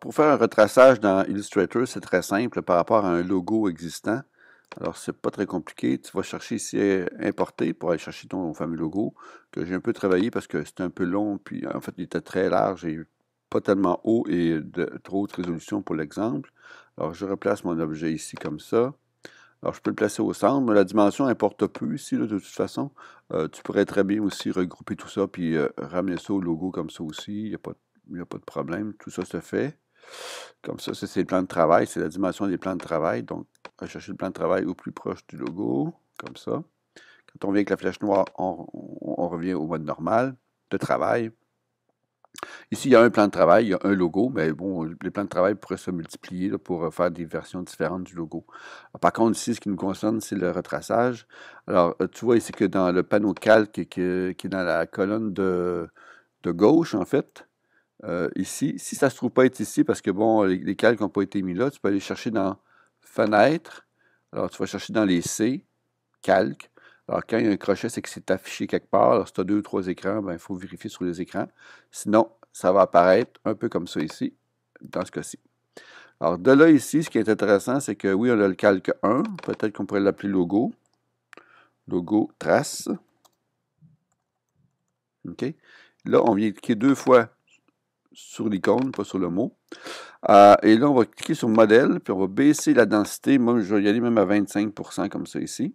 pour faire un retraçage dans Illustrator, c'est très simple par rapport à un logo existant. Alors, c'est pas très compliqué. Tu vas chercher ici euh, importer pour aller chercher ton fameux logo que j'ai un peu travaillé parce que c'était un peu long. Puis, euh, en fait, il était très large et pas tellement haut et de trop haute résolution pour l'exemple. Alors, je replace mon objet ici comme ça. Alors, je peux le placer au centre, mais la dimension importe peu ici, de toute façon. Euh, tu pourrais très bien aussi regrouper tout ça, puis ramener ça au logo comme ça aussi. Il n'y a, pas de problème. Tout ça se fait. Comme ça, c'est le plan de travail, c'est la dimension des plans de travail. Donc, on va chercher le plan de travail au plus proche du logo, comme ça. Quand on vient avec la flèche noire, on, revient au mode normal de travail. Ici, il y a un plan de travail, il y a un logo, mais bon, les plans de travail pourraient se multiplier pour euh, faire des versions différentes du logo. par contre, ici, ce qui nous concerne, c'est le retraçage. Alors, euh, tu vois ici que dans le panneau calque qui, est dans la colonne de gauche, en fait, euh, ici. Si ça ne se trouve pas être ici, parce que bon, les, calques n'ont pas été mis là, tu peux aller chercher dans Fenêtre. Alors, tu vas chercher dans les C, calques. Alors, quand il y a un crochet, c'est que c'est affiché quelque part. Alors, si tu as deux ou trois écrans, ben, il faut vérifier sur les écrans. Sinon, ça va apparaître un peu comme ça ici, dans ce cas-ci. Alors, de là ici, ce qui est intéressant, c'est que oui, on a le calque 1. Peut-être qu'on pourrait l'appeler logo. Logo trace. OK? Là, on vient cliquer deux fois sur l'icône, pas sur le mot. Euh, et là, on va cliquer sur modèle, puis on va baisser la densité. Moi, je vais y aller même à 25% comme ça ici.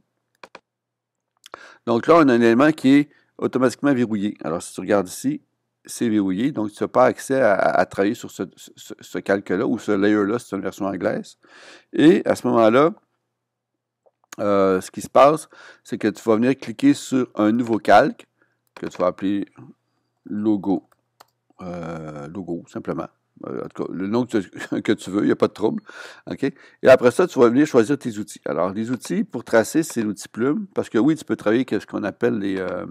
Donc là, on a un élément qui est automatiquement verrouillé. Alors, si tu regardes ici, c'est verrouillé, donc tu n'as pas accès à, travailler sur ce, calque-là ou ce layer-là, c'est une version anglaise. Et à ce moment-là, euh, ce qui se passe, c'est que tu vas venir cliquer sur un nouveau calque que tu vas appeler logo euh, logo, simplement. Euh, le nom que tu, veux, il n'y a pas de trouble. OK? Et après ça, tu vas venir choisir tes outils. Alors, les outils pour tracer, c'est l'outil plume, parce que oui, tu peux travailler avec ce qu'on appelle les, euh,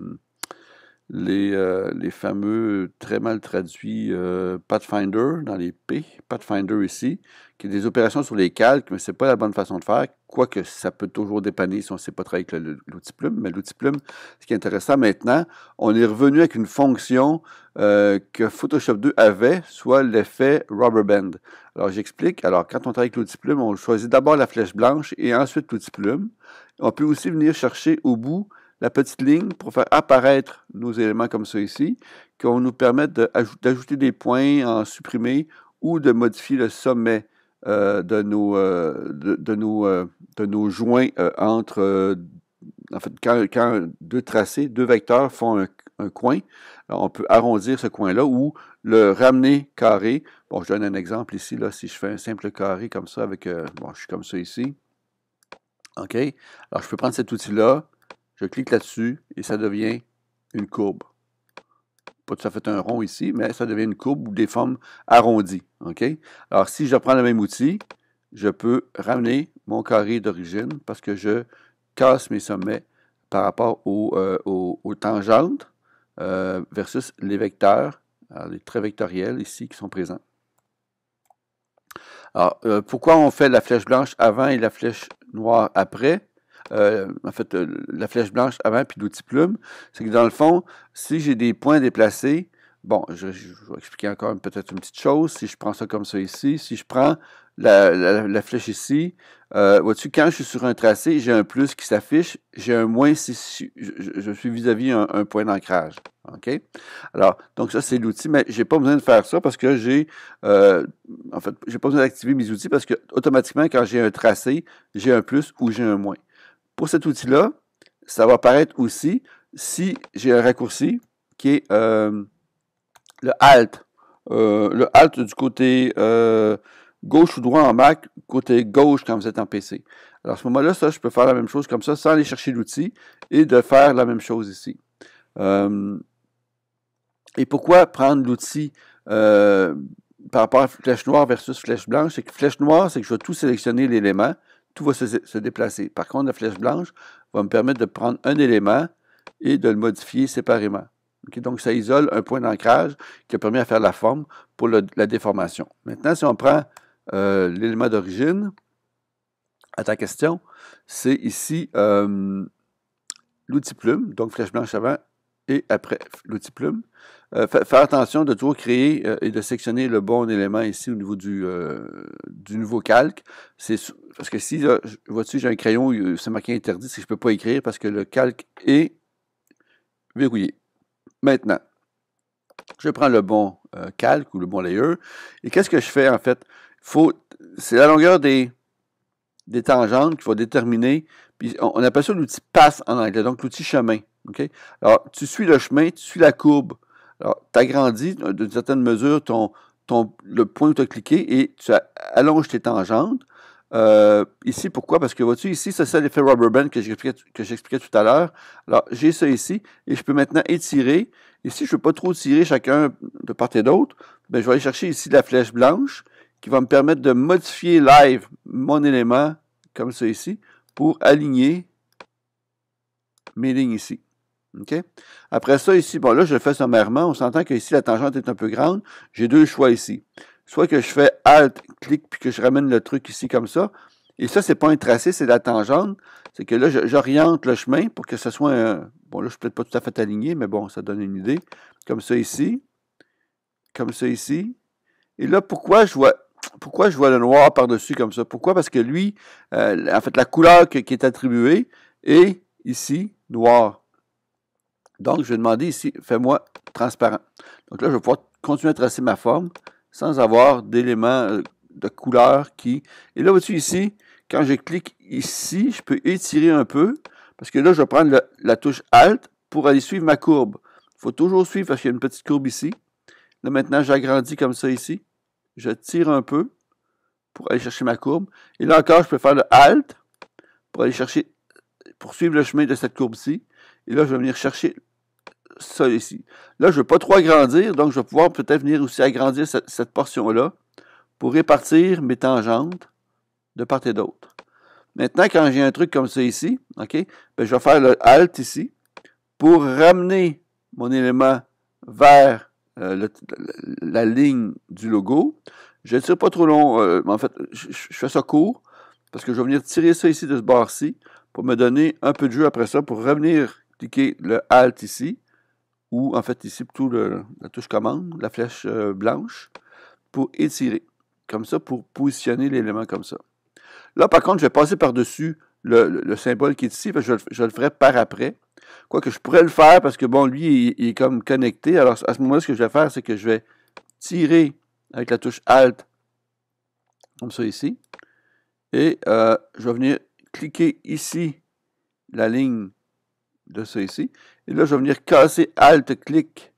euh, les, fameux très mal traduits euh, Pathfinder dans les P, Pathfinder ici, qui est des opérations sur les calques, mais ce n'est pas la bonne façon de faire, quoique ça peut toujours dépanner si on ne sait pas travailler avec l'outil plume. Mais l'outil plume, ce qui est intéressant maintenant, on est revenu avec une fonction euh, que Photoshop 2 avait, soit l'effet rubber band. Alors j'explique. Alors quand on travaille avec l'outil plume, on choisit d'abord la flèche blanche et ensuite l'outil plume. On peut aussi venir chercher au bout la petite ligne pour faire apparaître nos éléments comme ça ici, qui vont nous permettre d'ajouter des points, en supprimer ou de modifier le sommet euh, de, nos, euh, de, nos, euh, de nos joints entre, en fait, quand, deux tracés, deux vecteurs font un, un coin, on peut arrondir ce coin-là ou le ramener carré. Bon, je donne un exemple ici, là, si je fais un simple carré comme ça avec, bon, je suis comme ça ici. OK? Alors, je peux prendre cet outil-là, je clique là-dessus et ça devient une courbe. Pas tout ça fait un rond ici, mais ça devient une courbe ou des formes arrondies. Alors, si je prends le même outil, je peux ramener mon carré d'origine parce que je casse mes sommets par rapport euh, aux, tangentes euh, versus les vecteurs, les traits vectoriels ici qui sont présents. Alors, euh, pourquoi on fait la flèche blanche avant et la flèche noire après? Euh, en fait, euh, la flèche blanche avant, puis l'outil plume, c'est que dans le fond, si j'ai des points déplacés, bon, je, vais expliquer encore peut-être une petite chose. Si je prends ça comme ça ici, si je prends la, flèche ici, euh, vois-tu, quand je suis sur un tracé, j'ai un plus qui s'affiche, j'ai un moins si je, suis vis-à-vis un, point d'ancrage. OK? Alors, donc ça, c'est l'outil, mais je n'ai pas besoin de faire ça parce que j'ai, en fait, j'ai pas besoin d'activer mes outils parce que automatiquement, quand j'ai un tracé, j'ai un plus ou j'ai un moins. Pour cet outil-là, ça va apparaître aussi si j'ai un raccourci qui est euh, le Alt. Euh, le Alt du côté euh, gauche ou droit en Mac, côté gauche quand vous êtes en PC. Alors à ce moment-là, ça, je peux faire la même chose comme ça sans aller chercher l'outil et de faire la même chose ici. et pourquoi prendre l'outil par rapport à flèche noire versus flèche blanche? C'est que flèche noire, c'est que je vais tout sélectionner l'élément tout va se, déplacer. Par contre, la flèche blanche va me permettre de prendre un élément et de le modifier séparément. Donc, ça isole un point d'ancrage qui permet à faire la forme pour la déformation. Maintenant, si on prend euh, l'élément d'origine, à ta question, c'est ici euh, l'outil plume, donc flèche blanche avant, et après l'outil plume. Euh, faire attention de toujours créer euh, et de sectionner le bon élément ici au niveau du, euh, du nouveau calque. C'est parce que si, vois-tu, j'ai un crayon, c'est marqué interdit, c'est que je ne peux pas écrire parce que le calque est verrouillé. Maintenant, je prends le bon calque ou le bon layer. Et qu'est-ce que je fais en fait? Faut, c'est la longueur des, tangentes qu'il faut déterminer. Puis on, on appelle ça l'outil passe en anglais, donc l'outil chemin. Alors, tu suis le chemin, tu suis la courbe. Alors, tu agrandis euh, d'une certaine mesure ton, ton, le point où tu as cliqué et tu allonges tes tangentes. Euh, ici, pourquoi? Parce que vois-tu, ici, c'est ça l'effet rubber band que j'expliquais tout à l'heure. Alors, j'ai ça ici et je peux maintenant étirer. Ici, je ne veux pas trop tirer chacun de part et d'autre. mais ben, je vais aller chercher ici la flèche blanche qui va me permettre de modifier live mon élément, comme ça ici, pour aligner mes lignes ici. Après ça, ici, bon, là, je le fais sommairement. On s'entend que ici la tangente est un peu grande. J'ai deux choix ici. Soit que je fais Alt, clic, puis que je ramène le truc ici comme ça. Et ça, ce n'est pas un tracé, c'est la tangente. C'est que là, j'oriente le chemin pour que ce soit un... Bon, là, je ne suis peut-être pas tout à fait aligné, mais bon, ça donne une idée. Comme ça ici. Comme ça ici. Et là, pourquoi je vois... Pourquoi je vois le noir par-dessus comme ça? Pourquoi? Parce que lui, euh, en fait, la couleur qui est attribuée est ici noire. Donc, je vais demander ici, fais-moi transparent. Donc là, je vais pouvoir continuer à tracer ma forme sans avoir d'éléments euh, de couleur qui... Et là, au-dessus ici, quand je clique ici, je peux étirer un peu parce que là, je vais prendre la touche Alt pour aller suivre ma courbe. Il faut toujours suivre parce qu'il y a une petite courbe ici. Là, maintenant, j'agrandis comme ça ici. Je tire un peu pour aller chercher ma courbe. Et là encore, je peux faire le Alt pour aller chercher, pour suivre le chemin de cette courbe-ci. Et là, je vais venir chercher ça ici. Là, je ne veux pas trop agrandir, donc je vais pouvoir peut-être venir aussi agrandir cette, portion-là pour répartir mes tangentes de part et d'autre. Maintenant, quand j'ai un truc comme ça ici, OK, ben, je vais faire le Alt ici pour ramener mon élément vers euh, la, ligne du logo. Je ne tire pas trop long, euh, en fait, je, je fais ça court parce que je vais venir tirer ça ici de ce bord-ci pour me donner un peu de jeu après ça, pour revenir cliquer le Alt ici, ou en fait ici plutôt la touche commande, la flèche euh, blanche, pour étirer, comme ça, pour positionner l'élément comme ça. Là, par contre, je vais passer par-dessus le, symbole qui est ici, je, le ferai par après. Quoique je pourrais le faire parce que, bon, lui, il, est comme connecté. Alors, à ce moment-là, ce que je vais faire, c'est que je vais tirer avec la touche Alt, comme ça ici. Et euh, je vais venir cliquer ici la ligne de ça ici. Et là, je vais venir casser Alt-Clic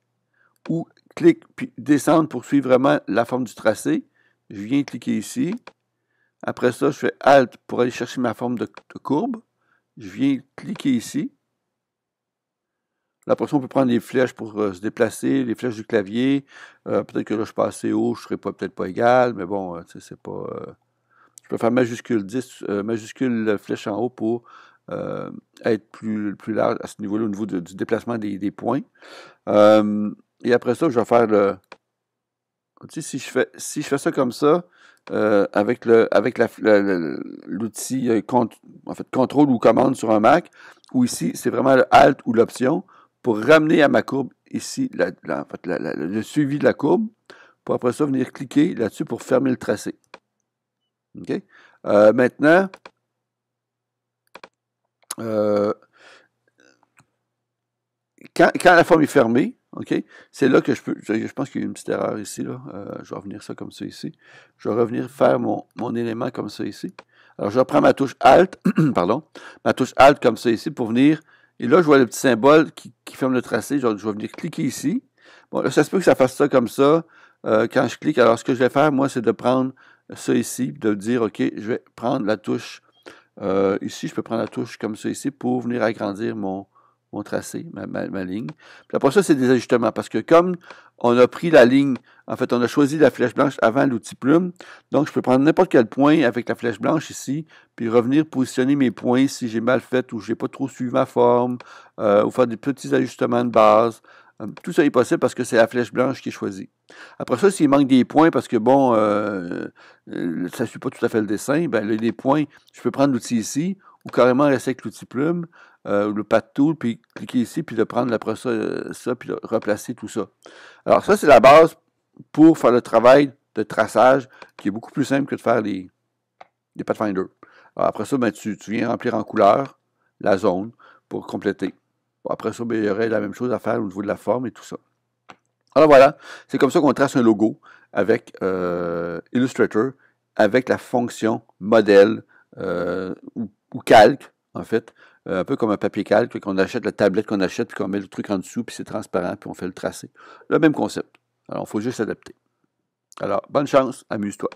ou clic puis descendre pour suivre vraiment la forme du tracé. Je viens cliquer ici. Après ça, je fais Alt pour aller chercher ma forme de, courbe. Je viens cliquer ici. Là, après on peut prendre les flèches pour euh, se déplacer, les flèches du clavier. Euh, peut-être que là, je suis pas haut, je ne serai peut-être pas égal, mais bon, euh, sais, c'est pas... je peux faire majuscule 10, majuscule flèche en haut pour euh, être plus, large à ce niveau-là au niveau du déplacement des, points. Euh, et après ça, je vais faire le. si je fais, si je fais ça comme ça, euh, avec le avec l'outil en fait, contrôle ou commande sur un Mac, ou ici, c'est vraiment le Alt ou l'option pour ramener à ma courbe ici le suivi de la courbe, pour après ça venir cliquer là-dessus pour fermer le tracé. OK? maintenant, euh, quand, la forme est fermée, ok, c'est là que je peux. Je, pense qu'il y a une petite erreur ici. Là. Euh, je vais revenir ça comme ça ici. Je vais revenir faire mon, élément comme ça ici. Alors, je reprends ma touche Alt, pardon, ma touche Alt comme ça ici pour venir. Et là, je vois le petit symbole qui, ferme le tracé. Je, vais venir cliquer ici. Bon, là, ça se peut que ça fasse ça comme ça. Euh, quand je clique, alors ce que je vais faire, moi, c'est de prendre ça ici, de dire, OK, je vais prendre la touche euh, ici, je peux prendre la touche comme ça ici pour venir agrandir mon, tracé, ma, ligne. Puis après ça, c'est des ajustements parce que comme on a pris la ligne, en fait, on a choisi la flèche blanche avant l'outil plume, donc je peux prendre n'importe quel point avec la flèche blanche ici, puis revenir positionner mes points si j'ai mal fait ou je n'ai pas trop suivi ma forme, euh, ou faire des petits ajustements de base. Tout ça est possible parce que c'est la flèche blanche qui est choisie. Après ça, s'il manque des points parce que, bon, euh, euh, ça ne suit pas tout à fait le dessin, ben, les points, je peux prendre l'outil ici ou carrément rester avec l'outil plume euh, ou le pas tool, puis cliquer ici, puis de prendre après ça, puis replacer tout ça. Alors ça, c'est la base pour faire le travail de traçage qui est beaucoup plus simple que de faire les des Pathfinder. après ça, ben, tu viens remplir en couleur la zone pour compléter après ça, ben, il y aurait la même chose à faire au niveau de la forme et tout ça. Alors voilà, c'est comme ça qu'on trace un logo avec euh, Illustrator, avec la fonction modèle euh, ou, calque, en fait, euh, un peu comme un papier calque, qu'on achète la tablette qu'on achète, puis qu'on met le truc en dessous, puis c'est transparent, puis on fait le tracé. Le même concept. Alors, il faut juste s'adapter. Alors, bonne chance, amuse-toi.